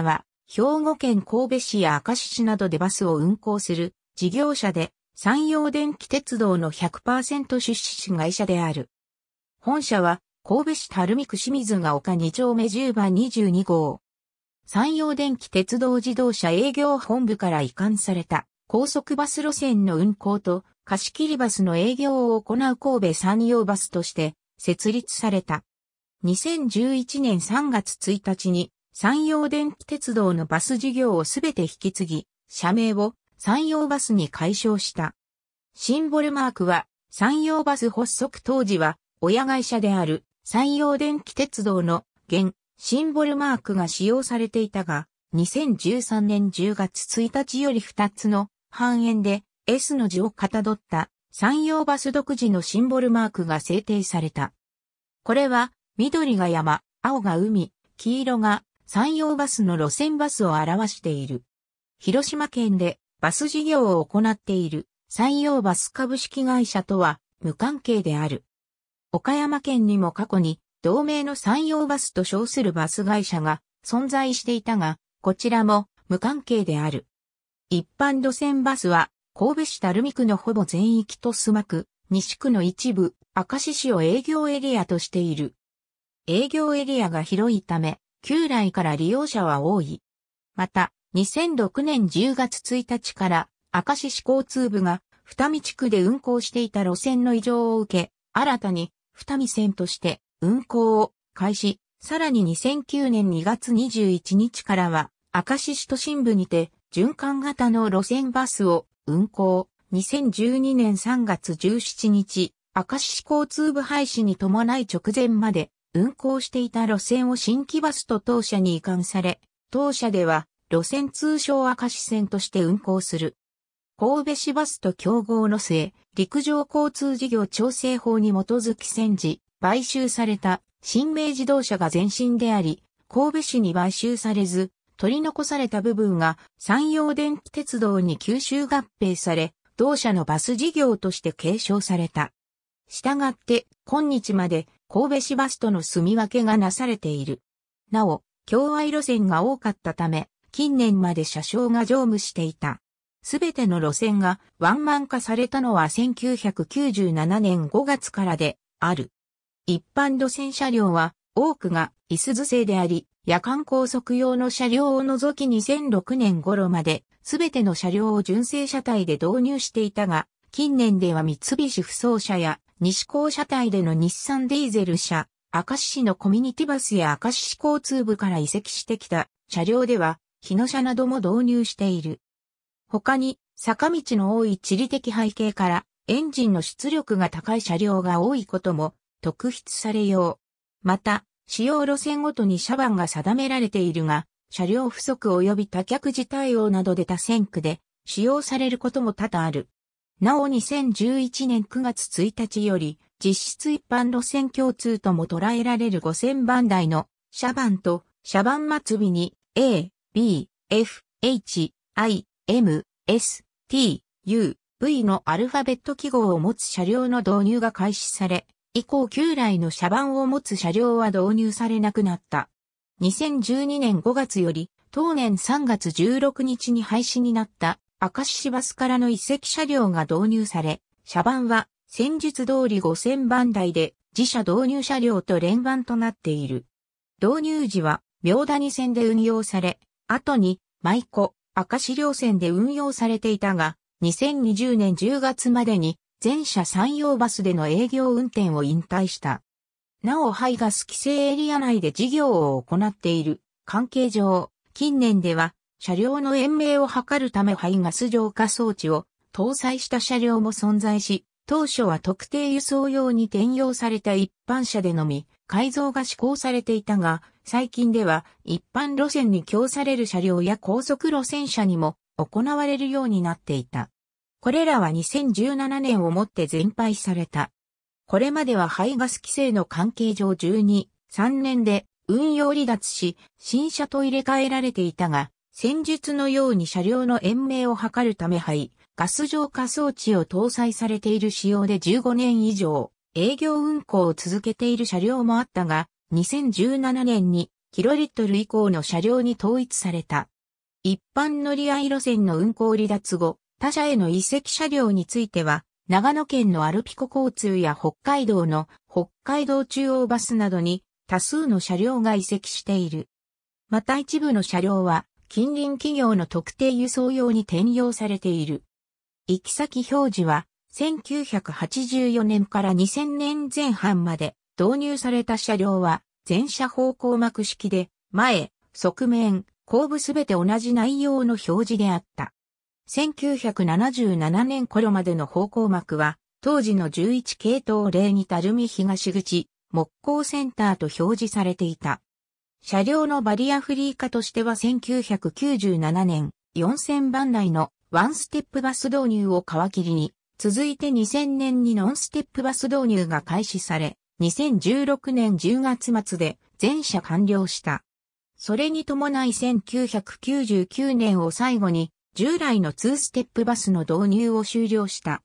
社は、兵庫県神戸市や明石市などでバスを運行する事業者で、山陽電気鉄道の100%出資会社である。本社は、神戸市垂水区清水が丘2丁目10番22号。山陽電気鉄道自動車営業本部から移管された高速バス路線の運行と貸し切りバスの営業を行う神戸山陽バスとして設立された。2011年3月1日に山陽電気鉄道のバス事業をすべて引き継ぎ、社名を山陽バスに解消した。シンボルマークは、山陽バス発足当時は、親会社である山陽電気鉄道の現シンボルマークが使用されていたが、2013年10月1日より2つの半円で S の字をかたどった山陽バス独自のシンボルマークが制定された。これは緑が山、青が海、黄色が山陽バスの路線バスを表している。広島県でバス事業を行っている山陽バス株式会社とは無関係である。岡山県にも過去に同名の山陽バスと称するバス会社が存在していたが、こちらも無関係である。一般路線バスは神戸市垂水区のほぼ全域と須磨区、西区の一部、明石市を営業エリアとしている。営業エリアが広いため、旧来から利用者は多い。また、2006年10月1日から明石市交通部が二見地区で運行していた路線の異常を受け、新たに二見線として運行を開始、さらに2009年2月21日からは明石市都心部にて循環型の路線バスを運行。2012年3月17日、明石市交通部廃止に伴い直前まで運行していた路線を新規バスと当社に移管され、当社では路線通称明石線として運行する。神戸市バスと競合の末、陸上交通事業調整法に基づき戦時、買収された新名自動車が前身であり、神戸市に買収されず、取り残された部分が山陽電気鉄道に吸収合併され、同社のバス事業として継承された。したがって、今日まで神戸市バスとの住み分けがなされている。なお、共愛路線が多かったため、近年まで車掌が乗務していた。すべての路線がワンマン化されたのは1997年5月からである。一般路線車両は多くが椅子図製であり、夜間高速用の車両を除き2006年頃まで、すべての車両を純正車体で導入していたが、近年では三菱不走車や西高車体での日産ディーゼル車、明石市のコミュニティバスや明石市交通部から移籍してきた車両では、日野車なども導入している。他に、坂道の多い地理的背景から、エンジンの出力が高い車両が多いことも特筆されよう。また、使用路線ごとに車番が定められているが、車両不足及び多客自対応などで多線区で使用されることも多々ある。なお2011年9月1日より、実質一般路線共通とも捉えられる5000番台の、車番と、車番末尾に、A、B、F、H、I、M、S、T、U、V のアルファベット記号を持つ車両の導入が開始され、以降旧来の車番を持つ車両は導入されなくなった。2012年5月より、当年3月16日に廃止になった明石市バスからの遺跡車両が導入され、車番は戦術通り5000番台で自社導入車両と連番となっている。導入時は、明谷線で運用され、後に、舞子、明石両線で運用されていたが、2020年10月までに、全車山陽バスでの営業運転を引退した。なお、ハイガス規制エリア内で事業を行っている関係上、近年では車両の延命を図るため排ガス浄化装置を搭載した車両も存在し、当初は特定輸送用に転用された一般車でのみ、改造が施行されていたが、最近では一般路線に供される車両や高速路線車にも行われるようになっていた。これらは2017年をもって全廃された。これまでは排ガス規制の関係上12、3年で運用離脱し、新車と入れ替えられていたが、戦術のように車両の延命を図るため肺、ガス浄化装置を搭載されている仕様で15年以上営業運行を続けている車両もあったが、2017年にキロリットル以降の車両に統一された。一般乗り合い路線の運行離脱後、他社への移籍車両については、長野県のアルピコ交通や北海道の北海道中央バスなどに多数の車両が移籍している。また一部の車両は近隣企業の特定輸送用に転用されている。行き先表示は、1984年から2000年前半まで導入された車両は、全車方向幕式で、前、側面、後部すべて同じ内容の表示であった。1977年頃までの方向幕は、当時の11系統例にたるみ東口、木工センターと表示されていた。車両のバリアフリー化としては1997年、4000番台のワンステップバス導入を皮切りに、続いて2000年にノンステップバス導入が開始され、2016年10月末で全車完了した。それに伴い1999年を最後に、従来の2ステップバスの導入を終了した。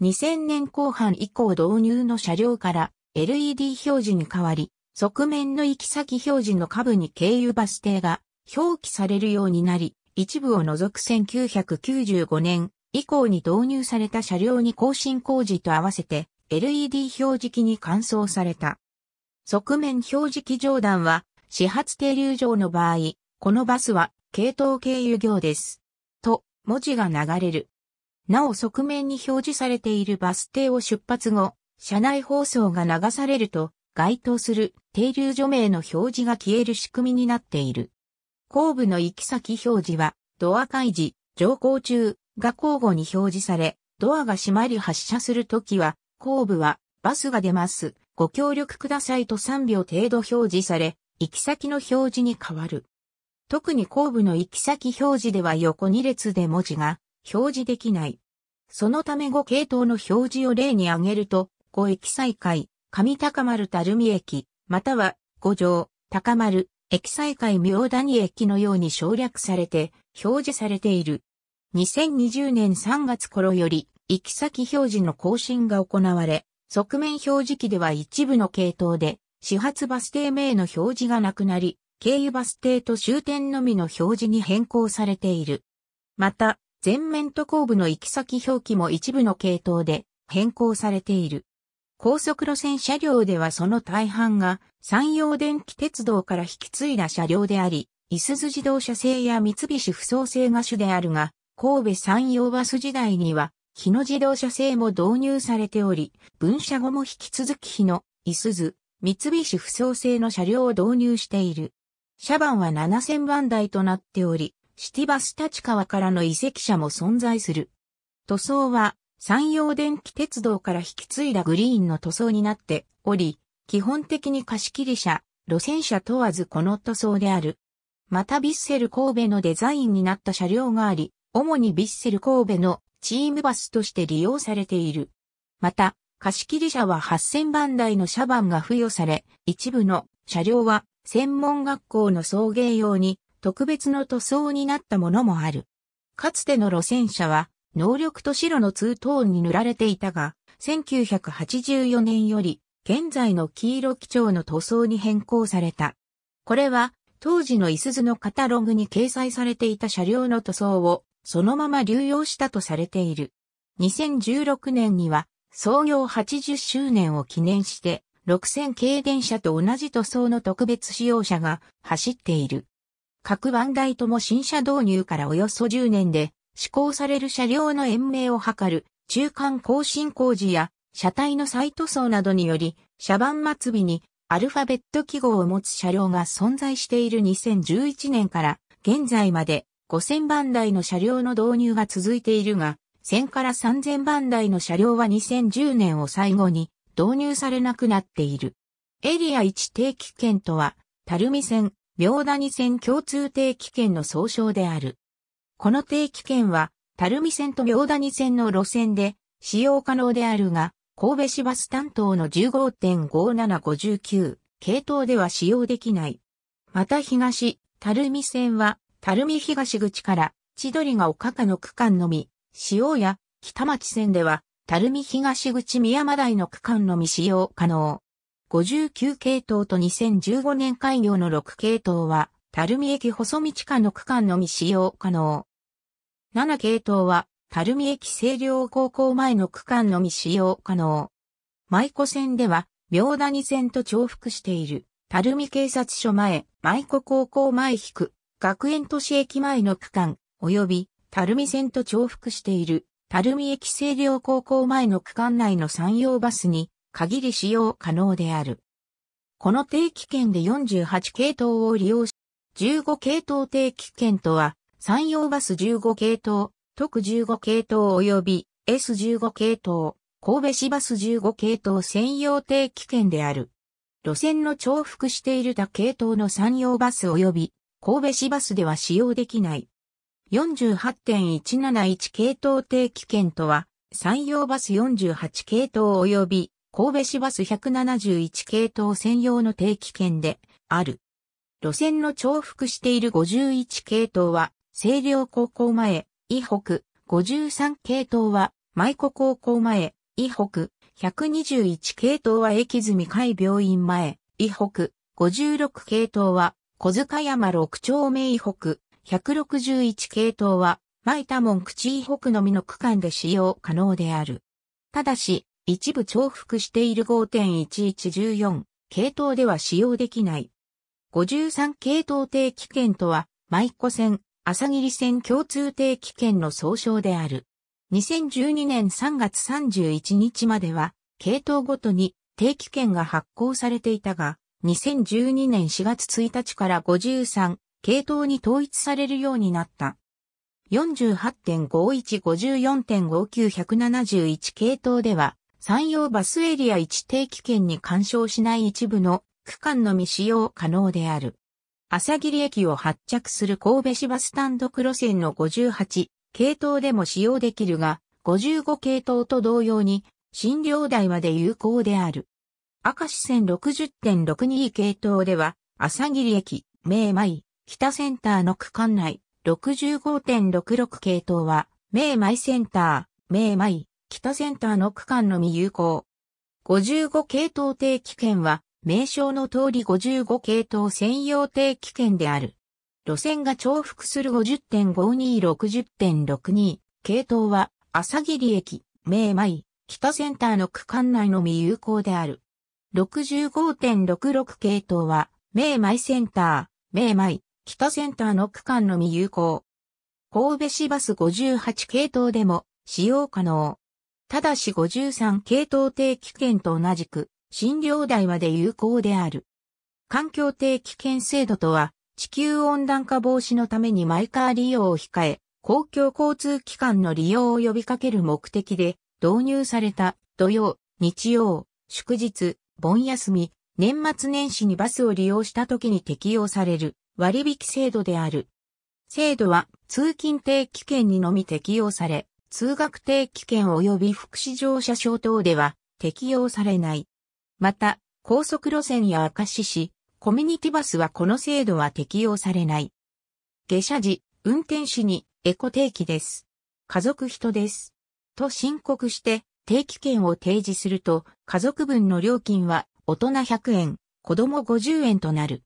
2000年後半以降導入の車両から LED 表示に変わり、側面の行き先表示の下部に経由バス停が表記されるようになり、一部を除く1995年以降に導入された車両に更新工事と合わせて LED 表示器に換装された。側面表示器上段は始発停留場の場合、このバスは系統経由業です。と文字が流れる。なお側面に表示されているバス停を出発後、車内放送が流されると、該当する停留所名の表示が消える仕組みになっている。後部の行き先表示は、ドア開示、乗降中が交互に表示され、ドアが閉まり発車するときは、後部は、バスが出ます。ご協力くださいと3秒程度表示され、行き先の表示に変わる。特に後部の行き先表示では横2列で文字が表示できない。そのため5系統の表示を例に挙げると、5駅再開、上高丸垂水駅、または五条、高丸、駅西海明谷駅のように省略されて表示されている。2020年3月頃より行き先表示の更新が行われ、側面表示器では一部の系統で始発バス停名の表示がなくなり、経由バス停と終点のみの表示に変更されている。また、前面と後部の行き先表記も一部の系統で変更されている。高速路線車両ではその大半が山陽電気鉄道から引き継いだ車両であり、いすゞ自動車製や三菱不走製が主であるが、神戸山陽バス時代には、日野自動車製も導入されており、分社後も引き続き日野、いすゞ、三菱不走製の車両を導入している。車番は7000番台となっており、シティバス立川からの移籍車も存在する。塗装は山陽電気鉄道から引き継いだグリーンの塗装になっており、基本的に貸切車、路線車問わずこの塗装である。またビッセル神戸のデザインになった車両があり、主にビッセル神戸のチームバスとして利用されている。また、貸切車は8000番台の車番が付与され、一部の車両は専門学校の送迎用に特別の塗装になったものもある。かつての路線車は能力と白のツートーンに塗られていたが、1984年より現在の黄色基調の塗装に変更された。これは当時のイスズのカタログに掲載されていた車両の塗装をそのまま流用したとされている。2016年には創業80周年を記念して6000系電車と同じ塗装の特別使用車が走っている。各番台とも新車導入からおよそ10年で施行される車両の延命を図る中間更新工事や車体の再塗装などにより、車番末尾にアルファベット記号を持つ車両が存在している2011年から現在まで5000番台の車両の導入が続いているが、1000から3000番台の車両は2010年を最後に導入されなくなっている。エリア1定期券とは、垂水線、明谷線共通定期券の総称である。この定期券は、垂水線と行谷線の路線で使用可能であるが、神戸市バス担当の15.5759系統では使用できない。また東、垂水線は、垂水東口から千鳥が丘下の区間のみ、使用や北町線では、垂水東口宮間台の区間のみ使用可能。59系統と2015年開業の6系統は、垂水駅細道間の区間のみ使用可能。7系統は、垂水駅清涼高校前の区間のみ使用可能。舞子線では、平谷線と重複している、垂水警察署前、舞子高校前引く、学園都市駅前の区間、及び、垂水線と重複している、垂水駅清涼高校前の区間内の山陽バスに、限り使用可能である。この定期券で48系統を利用し、15系統定期券とは、山陽バス15系統、特15系統及び S15 系統、神戸市バス15系統専用定期券である。路線の重複している他系統の山陽バス及び神戸市バスでは使用できない。48.171系統定期券とは、山陽バス48系統及び神戸市バス171系統専用の定期券である。路線の重複している51系統は清涼高校前、伊北、53系統は、舞子高校前、伊北、121系統は駅住海病院前、伊北、56系統は、小塚山六丁目伊北、161系統は、舞田門口伊北のみの区間で使用可能である。ただし、一部重複している5.1114系統では使用できない。53系統定期券とは、舞子線、朝霧線共通定期券の総称である。2012年3月31日までは、系統ごとに定期券が発行されていたが、2012年4月1日から53、系統に統一されるようになった。48.5154.59171系統では、山陽バスエリア1定期券に干渉しない一部の区間のみ使用可能である。朝霧駅を発着する神戸市バスンド路線の58系統でも使用できるが、55系統と同様に、診療台まで有効である。赤市線60.62系統では、朝霧駅、名前、北センターの区間内、65.66系統は、名前センター、名前、北センターの区間のみ有効。55系統定期券は、名称の通り55系統専用定期券である。路線が重複する50.5260.62系統は朝霧駅、名前、北センターの区間内のみ有効である。65.66系統は、名前センター、名前、北センターの区間のみ有効。神戸市バス58系統でも使用可能。ただし53系統定期券と同じく、診療台まで有効である。環境低危険制度とは、地球温暖化防止のためにマイカー利用を控え、公共交通機関の利用を呼びかける目的で導入された土曜、日曜、祝日、盆休み、年末年始にバスを利用した時に適用される割引制度である。制度は通勤定期券にのみ適用され、通学定期券及び福祉乗車証等では適用されない。また、高速路線や明石市、コミュニティバスはこの制度は適用されない。下車時、運転士にエコ定期です。家族人です。と申告して定期券を提示すると、家族分の料金は大人100円、子供50円となる。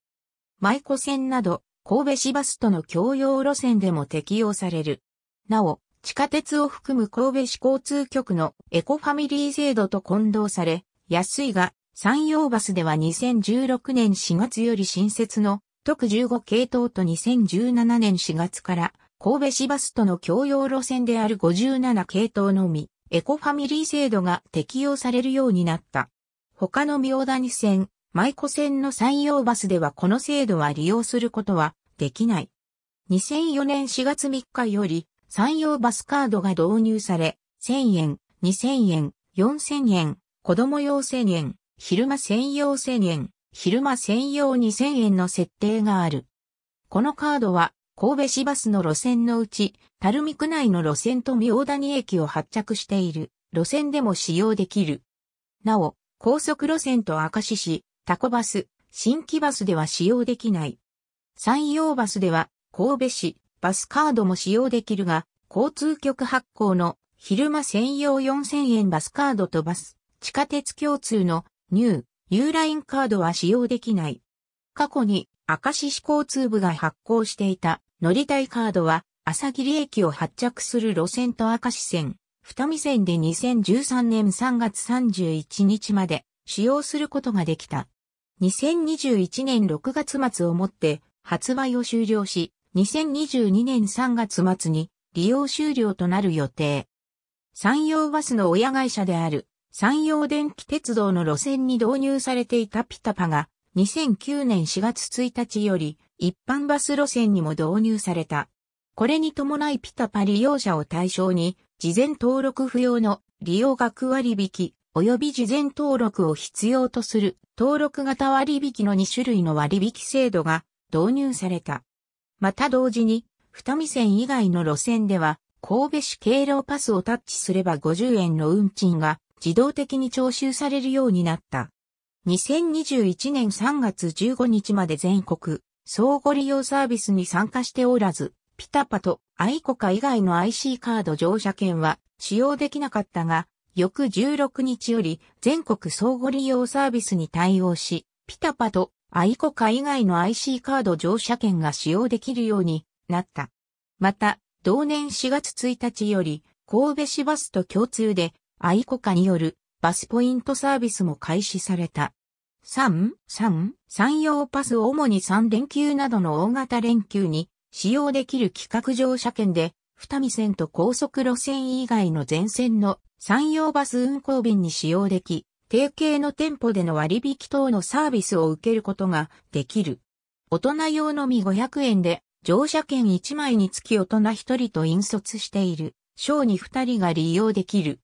舞子線など、神戸市バスとの共用路線でも適用される。なお、地下鉄を含む神戸市交通局のエコファミリー制度と混同され、安いが山陽バスでは2016年4月より新設の特15系統と2017年4月から神戸市バスとの共用路線である57系統のみ、エコファミリー制度が適用されるようになった。他の明谷線、舞子線の山陽バスではこの制度は利用することはできない。2004年4月3日より山陽バスカードが導入され、1000円、2000円、4000円、子供用1000円、昼間専用1000円、昼間専用2000円の設定がある。このカードは、神戸市バスの路線のうち、垂水区内の路線と明谷駅を発着している路線でも使用できる。なお、高速路線と明石市、タコバス、新規バスでは使用できない。山陽バスでは、神戸市、バスカードも使用できるが、交通局発行の昼間専用4000円バスカードとバス、地下鉄共通のュー・ユ U ラインカードは使用できない。過去に、明石市交通部が発行していた乗りたいカードは、朝霧駅を発着する路線と明石線、二見線で2013年3月31日まで使用することができた。2021年6月末をもって発売を終了し、2022年3月末に利用終了となる予定。山陽バスの親会社である山陽電気鉄道の路線に導入されていたピタパが2009年4月1日より一般バス路線にも導入された。これに伴いピタパ利用者を対象に事前登録不要の利用額割引及び事前登録を必要とする登録型割引の2種類の割引制度が導入された。また同時に二見線以外の路線では神戸市経路パスをタッチすれば50円の運賃が自動的に徴収されるようになった。2021年3月15日まで全国、相互利用サービスに参加しておらず、ピタパとアイコカ以外の IC カード乗車券は使用できなかったが、翌16日より全国相互利用サービスに対応し、ピタパとアイコカ以外の IC カード乗車券が使用できるようになった。また、同年4月1日より、神戸市バスと共通でアイコカによるバスポイントサービスも開始された。3、3、山用パスを主に3連休などの大型連休に使用できる企画乗車券で、二見線と高速路線以外の全線の山陽バス運行便に使用でき、提携の店舗での割引等のサービスを受けることができる。大人用のみ500円で、乗車券1枚につき大人1人と引率している、小児2人が利用できる。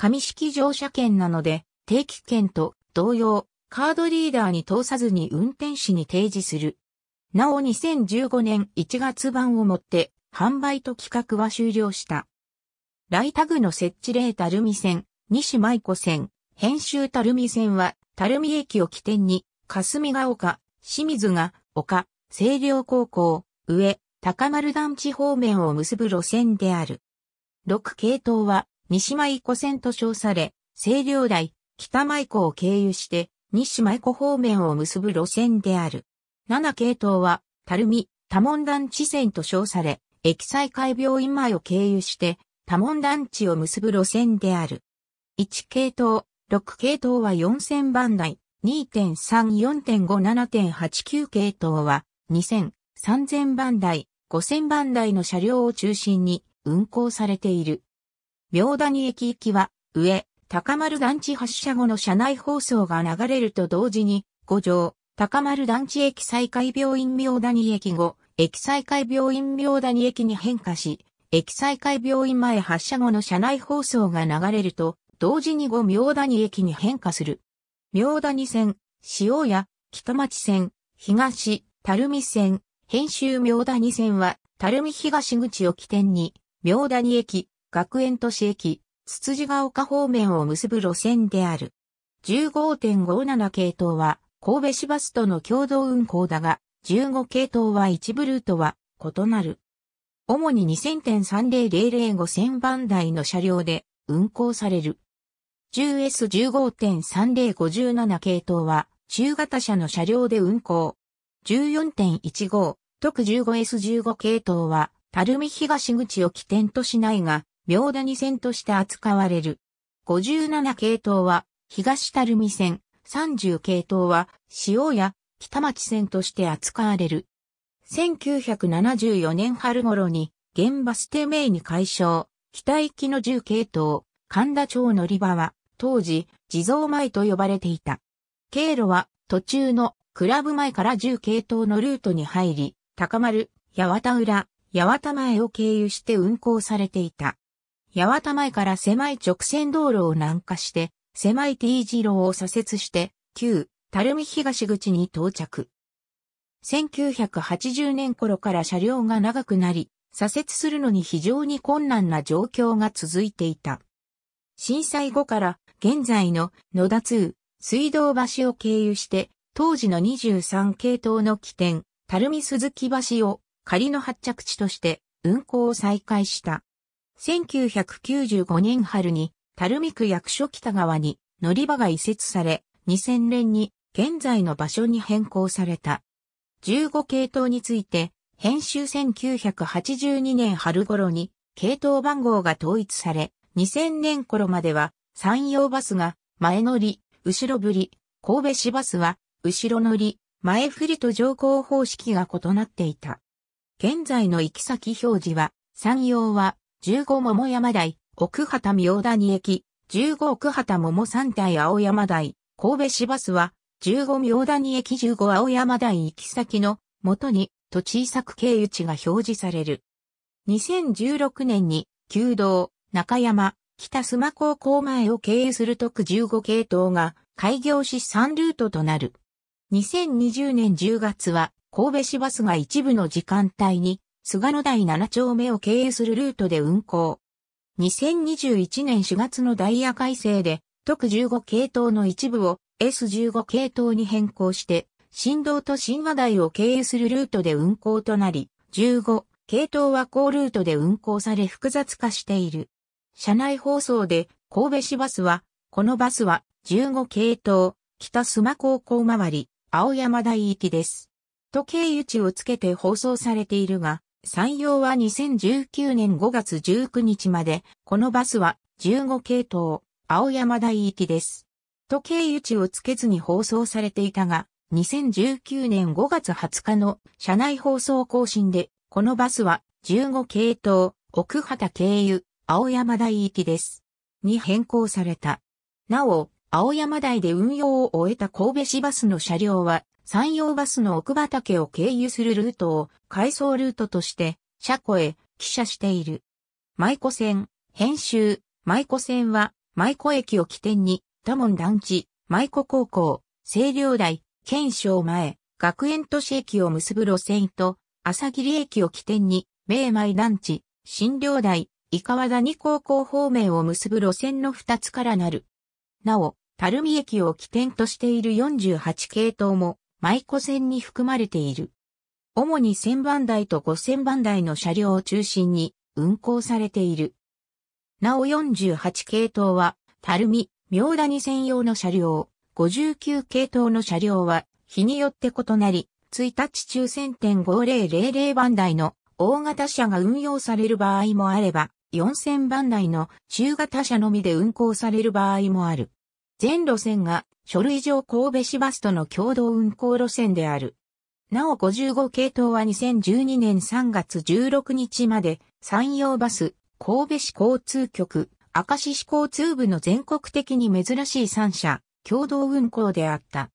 紙式乗車券なので、定期券と同様、カードリーダーに通さずに運転士に提示する。なお2015年1月版をもって、販売と企画は終了した。ライタグの設置例たるみ線、西舞子線、編集たるみ線は、たるみ駅を起点に、霞ヶ丘、清水が丘、清涼高校、上、高丸団地方面を結ぶ路線である。6系統は、西舞湖線と称され、清涼台、北舞湖を経由して、西舞湖方面を結ぶ路線である。7系統は、垂水、多門団地線と称され、駅西海病院前を経由して、多門団地を結ぶ路線である。1系統、6系統は4000番台、2.3,4.5,7.89系統は、2000、3000番台、5000番台の車両を中心に運行されている。明谷駅行きは、上、高丸団地発車後の車内放送が流れると同時に、五条、高丸団地駅再開病院明谷駅後、駅再開病院明谷駅に変化し、駅再開病院前発車後の車内放送が流れると、同時に五明谷駅に変化する。明谷線、塩屋、北町線、東、垂水線、編集明谷線は、垂水東口を起点に、明谷駅、学園都市駅、つつじが丘方面を結ぶ路線である。15.57系統は、神戸市バスとの共同運行だが、15系統は一部ルートは異なる。主に2000.30005000番台の車両で運行される。10S15.3057 系統は中型車の車両で運行。14.15特 15S15 系統は、垂水東口を起点としないが、妙谷線として扱われる。57系統は、東垂水線、30系統は、塩屋、北町線として扱われる。1974年春頃に、現場捨て名に解消、北行きの10系統、神田町乗り場は、当時、地蔵前と呼ばれていた。経路は、途中の、クラブ前から10系統のルートに入り、高丸、八幡浦、八幡前を経由して運行されていた。八幡前から狭い直線道路を南下して、狭い T 字路を左折して、旧、垂水東口に到着。1980年頃から車両が長くなり、左折するのに非常に困難な状況が続いていた。震災後から現在の野田通、水道橋を経由して、当時の23系統の起点、垂水鈴木橋を仮の発着地として運行を再開した。1995年春に、垂水区役所北側に乗り場が移設され、2000年に現在の場所に変更された。15系統について、編集1982年春頃に系統番号が統一され、2000年頃までは山陽バスが前乗り、後ろ振り、神戸市バスは後ろ乗り、前振りと乗降方式が異なっていた。現在の行き先表示は、山陽は15桃山台、奥畑明谷駅、15奥畑桃山台青山台、神戸市バスは、15明谷駅15青山台行き先の元に、と小さく経由地が表示される。2016年に、旧道、中山、北須磨高校前を経由する特15系統が、開業し3ルートとなる。2020年10月は、神戸市バスが一部の時間帯に菅野台7丁目を経由するルートで運行。2021年4月のダイヤ改正で、特15系統の一部を S15 系統に変更して、振動と新和台を経由するルートで運行となり、15系統は高ルートで運行され複雑化している。車内放送で神戸市バスは、このバスは15系統、北須磨高校周り、青山台行きです。と経由地をつけて放送されているが、採用は2019年5月19日まで、このバスは15系統、青山台行きです。時計位置をつけずに放送されていたが、2019年5月20日の車内放送更新で、このバスは15系統、奥畑経由、青山台行きです。に変更された。なお、青山台で運用を終えた神戸市バスの車両は、山陽バスの奥畑を経由するルートを回送ルートとして車庫へ汽車している。舞子線、編集、舞子線は舞子駅を起点に多門団地、舞子高校、清涼台、県省前、学園都市駅を結ぶ路線と朝霧駅を起点に明舞団地、新涼台、伊川谷高校方面を結ぶ路線の2つからなる。なお、垂水駅を起点としている48系統も舞子線に含まれている。主に1000番台と5000番台の車両を中心に運行されている。なお48系統は、たるみ、明谷専用の車両、59系統の車両は、日によって異なり、1日中1000.5000番台の大型車が運用される場合もあれば、4000番台の中型車のみで運行される場合もある。全路線が書類上神戸市バスとの共同運行路線である。なお55系統は2012年3月16日まで、山陽バス、神戸市交通局、明石市交通部の全国的に珍しい3社、共同運行であった。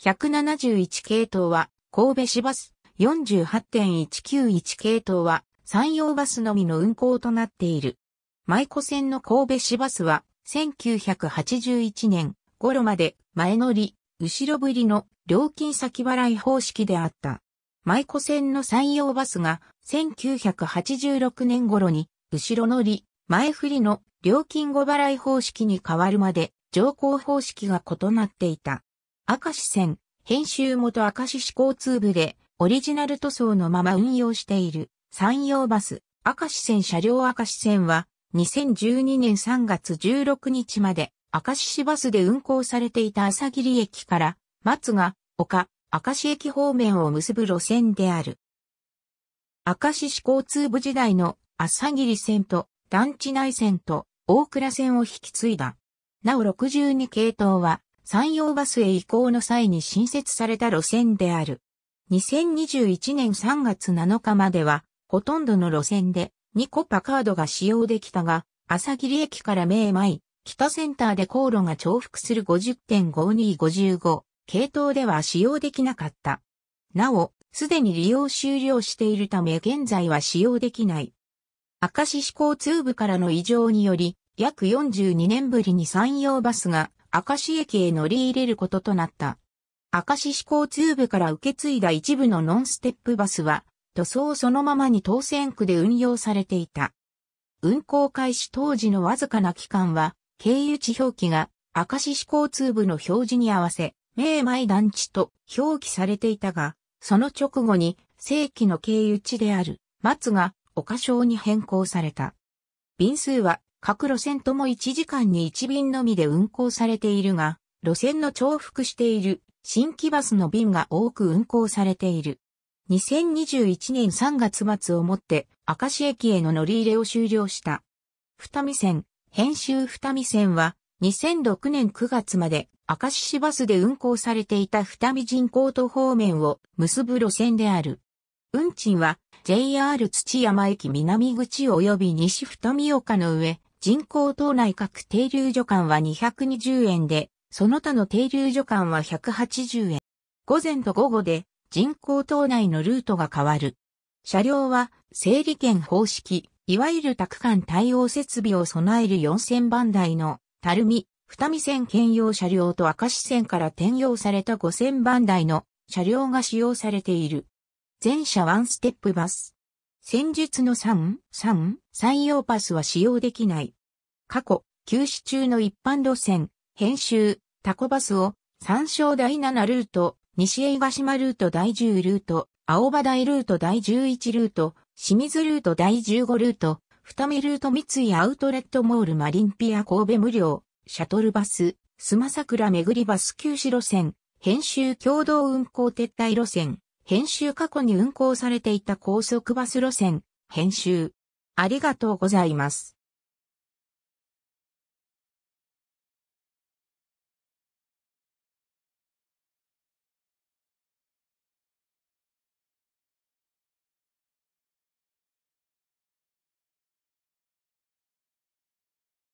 171系統は、神戸市バス、48.191系統は、山陽バスのみの運行となっている。舞子線の神戸市バスは、1981年、ろまで前乗り、後ろ振りの料金先払い方式であった。舞子線の山陽バスが1986年頃に後ろ乗り、前振りの料金後払い方式に変わるまで乗降方式が異なっていた。明石線、編集元明石市交通部でオリジナル塗装のまま運用している山陽バス、明石線車両明石線は2012年3月16日まで赤石市バスで運行されていた朝霧駅から松が丘、赤石駅方面を結ぶ路線である。赤石市交通部時代の朝霧線と団地内線と大倉線を引き継いだ。なお62系統は山陽バスへ移行の際に新設された路線である。2021年3月7日までは、ほとんどの路線で2コパカードが使用できたが、朝霧駅から明前、北センターで航路が重複する50.5255系統では使用できなかった。なお、すでに利用終了しているため現在は使用できない。明石市交通部からの異常により、約42年ぶりに山陽バスが明石駅へ乗り入れることとなった。明石市交通部から受け継いだ一部のノンステップバスは、塗装そのままに当選区で運用されていた。運行開始当時のわずかな期間は、経由地表記が、明石市交通部の表示に合わせ、名前団地と表記されていたが、その直後に正規の経由地である松が岡省に変更された。便数は各路線とも1時間に1便のみで運行されているが、路線の重複している新規バスの便が多く運行されている。2021年3月末をもって明石駅への乗り入れを終了した。二見線、編集二見線は2006年9月まで明石市バスで運行されていた二見人工と方面を結ぶ路線である。運賃は JR 土山駅南口及び西二見岡の上、人工島内各停留所間は220円で、その他の停留所間は180円。午前と午後で人工島内のルートが変わる。車両は整理券方式、いわゆる宅間対応設備を備える4000番台の、たるみ、二見線兼用車両と赤石線から転用された5000番台の車両が使用されている。全車ワンステップバス。戦術の3、3、採用パスは使用できない。過去、休止中の一般路線、編集、タコバスを、参照。第7ルート、西江ヶ島ルート第10ルート、青葉台ルート第11ルート、清水ルート第15ルート、二見ルート三井アウトレットモールマリンピア神戸無料、シャトルバス、スマサクラ巡りバス休止路線、編集共同運行撤退路線、編集過去に運行されていた高速バス路線、編集。ありがとうございます。